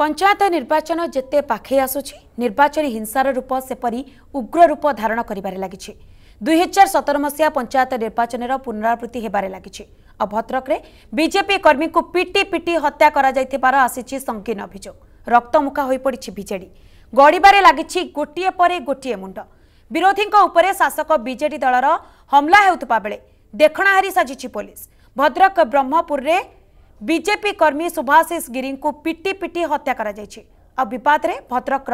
ପଞ୍ଚାୟତ ନିର୍ବାଚନ ଯେତେ ପାଖେଇ ଆସୁଛି ନିର୍ବାଚନୀ ହିଂସାର ରୂପ ସେପରି ଉଗ୍ର ରୂପ ଧାରଣ କରିବାରେ ଲାଗିଛି ଦୁଇହଜାର ସତର ମସିହା ପଞ୍ଚାୟତ ନିର୍ବାଚନର ପୁନରାବୃତ୍ତି ହେବାରେ ଲାଗିଛି ଆଉ ଭଦ୍ରକରେ ବିଜେପି କର୍ମୀଙ୍କୁ ପିଟି ପିଟି ହତ୍ୟା କରାଯାଇଥିବାର ଆସିଛି ସଙ୍ଗୀନ ଅଭିଯୋଗ ରକ୍ତମୁଖା ହୋଇପଡ଼ିଛି ବିଜେଡି ଗଡ଼ିବାରେ ଲାଗିଛି ଗୋଟିଏ ପରେ ଗୋଟିଏ ମୁଣ୍ଡ ବିରୋଧୀଙ୍କ ଉପରେ ଶାସକ ବିଜେଡି ଦଳର ହମଲା ହେଉଥିବା ବେଳେ ଦେଖଣାହାରି ସାଜିଛି ପୋଲିସ ଭଦ୍ରକ ବ୍ରହ୍ମପୁରରେ बीजेपी कर्मी सुभाशिष गिरी को पिटी पिटी हत्या कर विवाद में भद्रक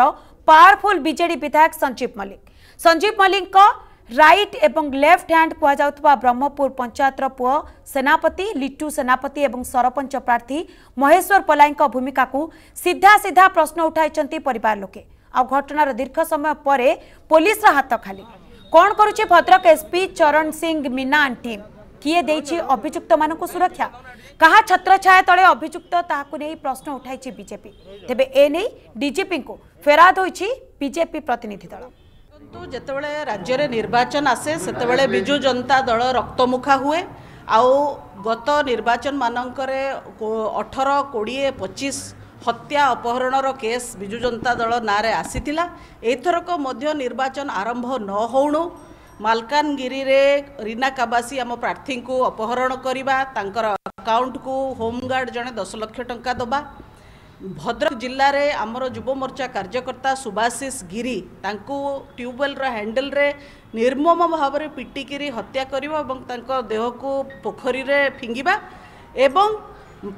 पावरफुल बीजेडी विधायक संजीव मल्लिक संजीव मल्लिक राइट एवं लेफ्ट हैंड कहुआ ब्रह्मपुर पंचायत पुओ सेनापति लिटू सेनापति एवं सरपंच प्रार्थी महेश्वर पलाई भूमिका को सीधा सीधा प्रश्न उठाई पर लोके घटनार दीर्घ समय पर पुलिस हाथ खाली कौन करुच्चे भद्रक एसपी चरण सिंह मीना टीम किए दे अभुक्त मान सुरक्षा କାହା ଛତ୍ରଛାୟା ତଳେ ଅଭିଯୁକ୍ତ ତାହାକୁ ନେଇ ପ୍ରଶ୍ନ ଉଠାଇଛି ବିଜେପି ତେବେ ଏ ନେଇ ଡିଜିପିଙ୍କୁ ଫେରାଦ ହୋଇଛି ବିଜେପି ପ୍ରତିନିଧି ଦଳ ଯେତେବେଳେ ରାଜ୍ୟରେ ନିର୍ବାଚନ ଆସେ ସେତେବେଳେ ବିଜୁ ଜନତା ଦଳ ରକ୍ତମୁଖା ହୁଏ ଆଉ ଗତ ନିର୍ବାଚନ ମାନଙ୍କରେ ଅଠର କୋଡ଼ିଏ ପଚିଶ ହତ୍ୟା ଅପହରଣର କେସ୍ ବିଜୁ ଜନତା ଦଳ ନାଁରେ ଆସିଥିଲା ଏଥରକ ମଧ୍ୟ ନିର୍ବାଚନ ଆରମ୍ଭ ନ ହେଉଣୁ ମାଲକାନଗିରିରେ ରୀନା କାବାସୀ ଆମ ପ୍ରାର୍ଥୀଙ୍କୁ ଅପହରଣ କରିବା ତାଙ୍କର ଆକାଉଣ୍ଟକୁ ହୋମଗାର୍ଡ଼ ଜଣେ ଦଶ ଲକ୍ଷ ଟଙ୍କା ଦେବା ଭଦ୍ରକ ଜିଲ୍ଲାରେ ଆମର ଯୁବମୋର୍ଚ୍ଚା କାର୍ଯ୍ୟକର୍ତ୍ତା ସୁବାଶିଷ ଗିରି ତାଙ୍କୁ ଟ୍ୟୁବୱେଲ୍ର ହ୍ୟାଣ୍ଡେଲ୍ରେ ନିର୍ମମ ଭାବରେ ପିଟିକିରି ହତ୍ୟା କରିବା ଏବଂ ତାଙ୍କ ଦେହକୁ ପୋଖରୀରେ ଫିଙ୍ଗିବା ଏବଂ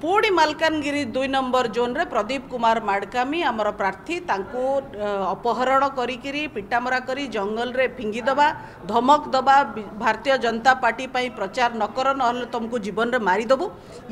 ପୁଣି ମାଲକାନଗିରି ଦୁଇ ନମ୍ବର ଜୋନ୍ରେ ପ୍ରଦୀପ କୁମାର ମାଡ଼କାମୀ ଆମର ପ୍ରାର୍ଥୀ ତାଙ୍କୁ ଅପହରଣ କରିକିରି ପିଟାମରା କରି ଜଙ୍ଗଲରେ ଫିଙ୍ଗିଦେବା ଧମକ ଦେବା ଭାରତୀୟ ଜନତା ପାର୍ଟି ପାଇଁ ପ୍ରଚାର ନକର ନହେଲେ ତୁମକୁ ଜୀବନରେ ମାରିଦେବୁ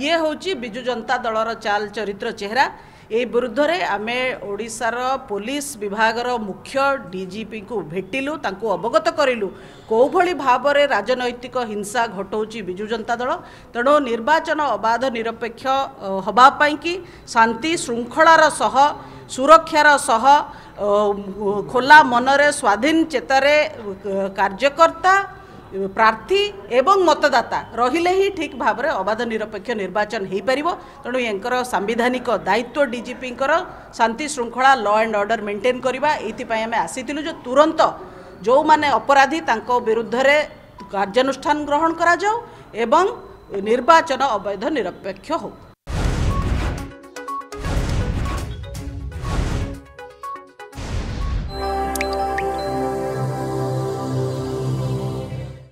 ଇଏ ହେଉଛି ବିଜୁ ଜନତା ଦଳର ଚାଲ ଚରିତ୍ର ଚେହେରା ଏ ବିରୁଦ୍ଧରେ ଆମେ ଓଡ଼ିଶାର ପୋଲିସ ବିଭାଗର ମୁଖ୍ୟ ଡିଜିପିଙ୍କୁ ଭେଟିଲୁ ତାଙ୍କୁ ଅବଗତ କରିଲୁ କେଉଁଭଳି ଭାବରେ ରାଜନୈତିକ ହିଂସା ଘଟଉଛି ବିଜୁ ଜନତା ଦଳ ତେଣୁ ନିର୍ବାଚନ ଅବାଧ ନିରପେକ୍ଷ ଲକ୍ଷ୍ୟ ହେବା ପାଇଁକି ଶାନ୍ତି ଶୃଙ୍ଖଳାର ସହ ସୁରକ୍ଷାର ସହ ଖୋଲା ମନରେ ସ୍ୱାଧୀନ ଚେତାରେ କାର୍ଯ୍ୟକର୍ତ୍ତା ପ୍ରାର୍ଥୀ ଏବଂ ମତଦାତା ରହିଲେ ହିଁ ଠିକ୍ ଭାବରେ ଅବାଧ ନିରପେକ୍ଷ ନିର୍ବାଚନ ହୋଇପାରିବ ତେଣୁ ୟାଙ୍କର ସାମ୍ବିଧାନିକ ଦାୟିତ୍ୱ ଡିଜିପିଙ୍କର ଶାନ୍ତି ଶୃଙ୍ଖଳା ଲ ଆଣ୍ଡ ଅର୍ଡ଼ର ମେଣ୍ଟେନ୍ କରିବା ଏଇଥିପାଇଁ ଆମେ ଆସିଥିଲୁ ଯେ ତୁରନ୍ତ ଯେଉଁମାନେ ଅପରାଧୀ ତାଙ୍କ ବିରୁଦ୍ଧରେ କାର୍ଯ୍ୟାନୁଷ୍ଠାନ ଗ୍ରହଣ କରାଯାଉ ଏବଂ निर्वाचन अवैध निरपेक्ष हो